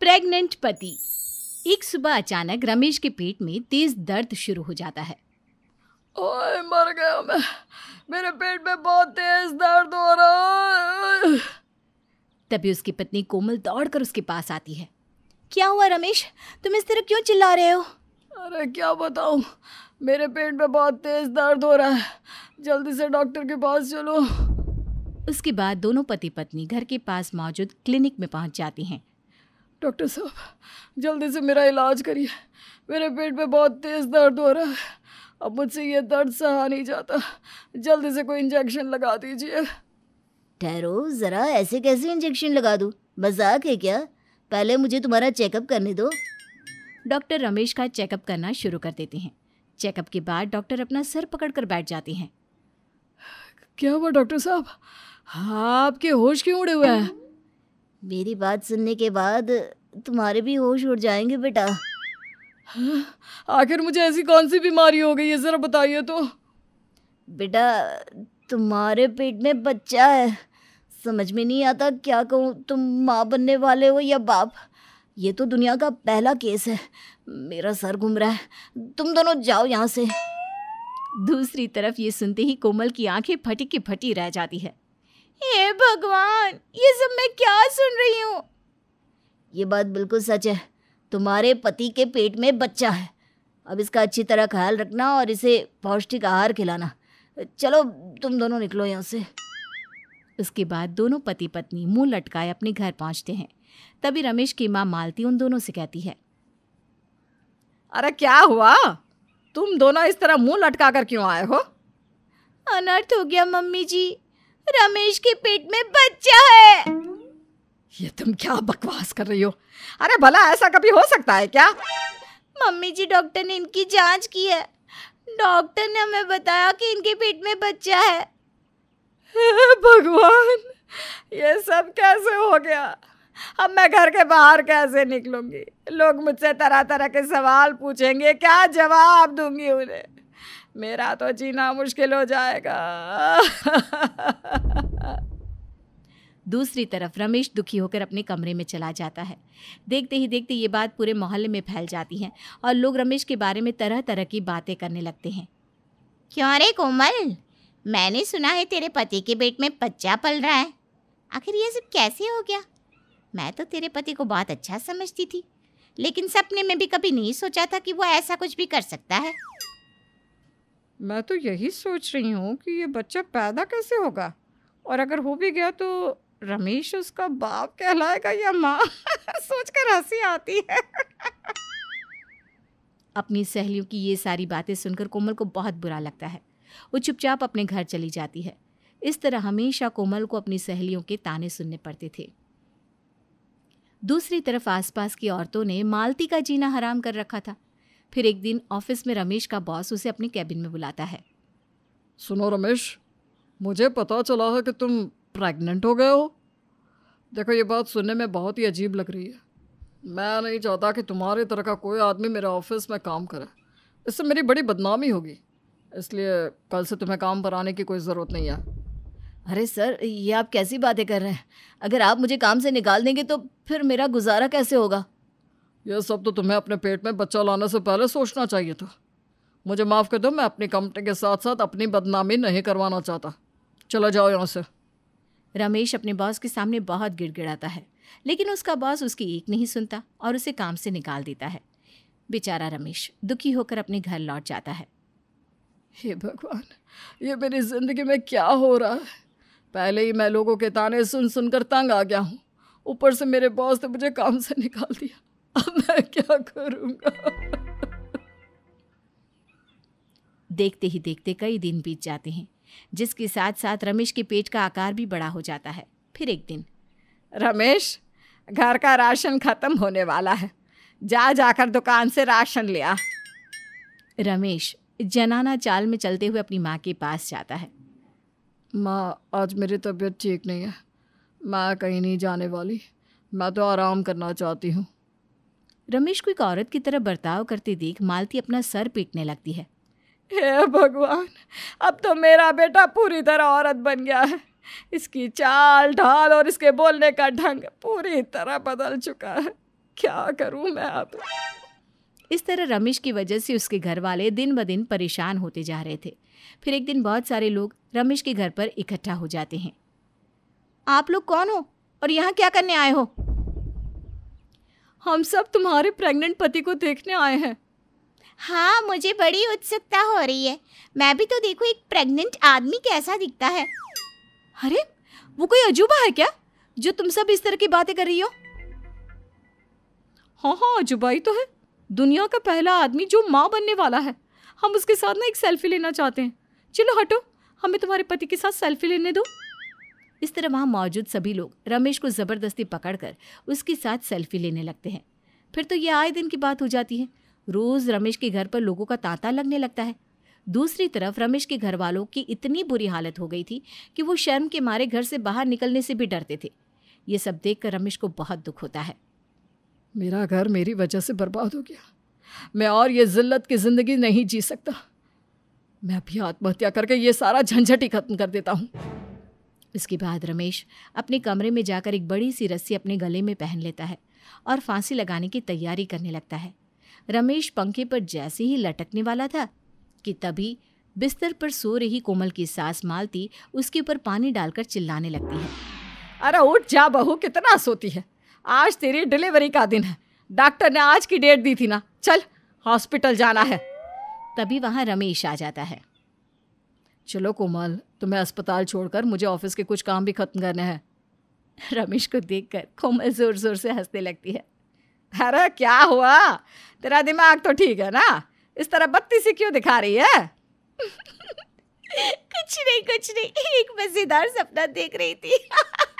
pregnant पति एक सुबह अचानक रमेश के पेट में तेज दर्द शुरू हो जाता है ओए मर गया मैं मेरे पेट में बहुत तेज दर्द हो रहा है तभी उसकी पत्नी कोमल दौड़कर उसके पास आती है क्या हुआ रमेश तुम इस तरह क्यों चिल्ला रहे हो अरे क्या बताऊं मेरे पेट में बहुत तेज दर्द हो रहा है जल्दी से डॉक्टर के पास चलो उसके बाद दोनों पति पत्नी घर के पास मौजूद क्लिनिक में पहुंच जाती हैं डॉक्टर साहब जल्दी से मेरा इलाज करिए मेरे पेट में बहुत तेज़ दर्द हो रहा है अब मुझसे ये दर्द सहा नहीं जाता जल्दी से कोई इंजेक्शन लगा दीजिए ठहरो ज़रा ऐसे कैसे इंजेक्शन लगा दूँ मजाक है क्या पहले मुझे तुम्हारा चेकअप करने दो डॉक्टर रमेश का चेकअप करना शुरू कर देते हैं चेकअप के बाद डॉक्टर अपना सर पकड़ कर बैठ जाती हैं क्या हुआ डॉक्टर साहब हाँ आपके होश क्यों उड़े हुए हैं मेरी बात सुनने के बाद तुम्हारे भी होश उड़ जाएंगे बेटा हाँ, आखिर मुझे ऐसी कौन सी बीमारी हो गई है ज़रा बताइए तो बेटा तुम्हारे पेट में बच्चा है समझ में नहीं आता क्या कहूँ तुम माँ बनने वाले हो या बाप ये तो दुनिया का पहला केस है मेरा सर घूम रहा है तुम दोनों जाओ यहाँ से दूसरी तरफ ये सुनते ही कोमल की आंखें फटी की फटी रह जाती है हे भगवान ये सब मैं क्या सुन रही हूँ ये बात बिल्कुल सच है तुम्हारे पति के पेट में बच्चा है अब इसका अच्छी तरह ख्याल रखना और इसे पौष्टिक आहार खिलाना चलो तुम दोनों निकलो यहाँ से उसके बाद दोनों पति पत्नी मुंह लटकाए अपने घर पहुँचते हैं तभी रमेश की माँ मालती उन दोनों से कहती है अरे क्या हुआ तुम दोनों इस तरह मुंह लटका कर क्यों आए हो अनर्थ हो गया मम्मी जी रमेश के पेट में बच्चा है ये तुम क्या बकवास कर रही हो अरे भला ऐसा कभी हो सकता है क्या मम्मी जी डॉक्टर ने इनकी जांच की है डॉक्टर ने हमें बताया कि इनके पेट में बच्चा है भगवान ये सब कैसे हो गया अब मैं घर के बाहर कैसे निकलूंगी लोग मुझसे तरह तरह के सवाल पूछेंगे क्या जवाब दूंगी उन्हें मेरा तो जीना मुश्किल हो जाएगा दूसरी तरफ रमेश दुखी होकर अपने कमरे में चला जाता है देखते ही देखते ये बात पूरे मोहल्ले में फैल जाती है और लोग रमेश के बारे में तरह तरह की बातें करने लगते हैं क्यों रे कोमल मैंने सुना है तेरे पति के पेट में बच्चा पल रहा है आखिर ये सब कैसे हो गया मैं तो तेरे पति को बहुत अच्छा समझती थी लेकिन सपने में भी कभी नहीं सोचा था कि वो ऐसा कुछ भी कर सकता है मैं तो यही सोच रही हूँ कि ये बच्चा पैदा कैसे होगा और अगर हो भी गया तो रमेश उसका बाप कहलाएगा या माँ सोचकर हंसी आती है अपनी सहेलियों की ये सारी बातें सुनकर कोमल को बहुत बुरा लगता है वो चुपचाप अपने घर चली जाती है इस तरह हमेशा कोमल को अपनी सहेलियों के ताने सुनने पड़ते थे दूसरी तरफ आसपास की औरतों ने मालती का जीना हराम कर रखा था फिर एक दिन ऑफिस में रमेश का बॉस उसे अपने कैबिन में बुलाता है सुनो रमेश मुझे पता चला है कि तुम प्रेग्नेंट हो गए हो देखो ये बात सुनने में बहुत ही अजीब लग रही है मैं नहीं चाहता कि तुम्हारे तरह का कोई आदमी मेरे ऑफिस में काम करे इससे मेरी बड़ी बदनामी होगी इसलिए कल से तुम्हें काम पर आने की कोई ज़रूरत नहीं है अरे सर ये आप कैसी बातें कर रहे हैं अगर आप मुझे काम से निकाल देंगे तो फिर मेरा गुजारा कैसे होगा यह सब तो तुम्हें अपने पेट में बच्चा लाने से पहले सोचना चाहिए था मुझे माफ़ कर दो मैं अपनी कंपनी के साथ साथ अपनी बदनामी नहीं करवाना चाहता चला जाओ यहाँ से रमेश अपने बॉस के सामने बहुत गिड़गिड़ाता है लेकिन उसका बॉस उसकी एक नहीं सुनता और उसे काम से निकाल देता है बेचारा रमेश दुखी होकर अपने घर लौट जाता है हे भगवान ये मेरी ज़िंदगी में क्या हो रहा है पहले ही मैं लोगों के ताने सुन सुनकर तंग आ गया हूँ ऊपर से मेरे बॉस ने मुझे काम से निकाल दिया अब मैं क्या करूँगा देखते ही देखते कई दिन बीत जाते हैं जिसके साथ साथ रमेश के पेट का आकार भी बड़ा हो जाता है फिर एक दिन रमेश घर का राशन खत्म होने वाला है जा जाकर दुकान से राशन लिया रमेश जनाना चाल में चलते हुए अपनी माँ के पास जाता है माँ आज मेरी तबीयत ठीक नहीं है मैं कहीं नहीं जाने वाली मैं तो आराम करना चाहती हूँ रमेश को एक औरत की तरह बर्ताव करते देख मालती अपना सर पीटने लगती है हे भगवान अब तो मेरा बेटा पूरी तरह औरत बन गया है इसकी चाल ढाल और इसके बोलने का ढंग पूरी तरह बदल चुका है क्या करूं मैं अब इस तरह रमेश की वजह से उसके घर वाले दिन ब दिन परेशान होते जा रहे थे फिर एक दिन बहुत सारे लोग रमेश के घर पर इकट्ठा हो जाते हैं आप लोग कौन हो और यहाँ क्या करने आए हो हम सब तुम्हारे प्रेग्नेंट पति को देखने आए हैं हाँ मुझे बड़ी उत्सुकता हो रही है मैं भी तो देखो एक प्रेग्नेंट आदमी कैसा दिखता है अरे वो कोई अजूबा है क्या जो तुम सब इस तरह की बातें कर रही हो हाँ हाँ अजूबा ही तो है दुनिया का पहला आदमी जो माँ बनने वाला है हम उसके साथ ना एक सेल्फी लेना चाहते हैं चलो हटो हमें तुम्हारे पति के साथ सेल्फी लेने दो इस तरह वहाँ मौजूद सभी लोग रमेश को ज़बरदस्ती पकड़कर उसके साथ सेल्फी लेने लगते हैं फिर तो ये आए दिन की बात हो जाती है रोज़ रमेश के घर पर लोगों का तांता लगने लगता है दूसरी तरफ रमेश के घर वालों की इतनी बुरी हालत हो गई थी कि वो शर्म के मारे घर से बाहर निकलने से भी डरते थे ये सब देख कर रमेश को बहुत दुख होता है मेरा घर मेरी वजह से बर्बाद हो गया मैं और ये जिल्लत की ज़िंदगी नहीं जी सकता मैं अभी आत्महत्या करके ये सारा झंझट ही खत्म कर देता हूँ इसके बाद रमेश अपने कमरे में जाकर एक बड़ी सी रस्सी अपने गले में पहन लेता है और फांसी लगाने की तैयारी करने लगता है रमेश पंखे पर जैसे ही लटकने वाला था कि तभी बिस्तर पर सो रही कोमल की सास मालती उसके ऊपर पानी डालकर चिल्लाने लगती है अरे उठ जा बहू कितना सोती है आज तेरी डिलीवरी का दिन है डॉक्टर ने आज की डेट दी थी ना चल हॉस्पिटल जाना है तभी वहाँ रमेश आ जाता है चलो कोमल तुम्हें अस्पताल छोड़कर मुझे ऑफिस के कुछ काम भी खत्म करने हैं रमेश को देखकर कोमल ज़ोर ज़ोर से हंसने लगती है अरे क्या हुआ तेरा दिमाग तो ठीक है ना इस तरह बत्ती सी क्यों दिखा रही है कुछ नहीं कुछ नहीं एक मज़ेदार सपना देख रही थी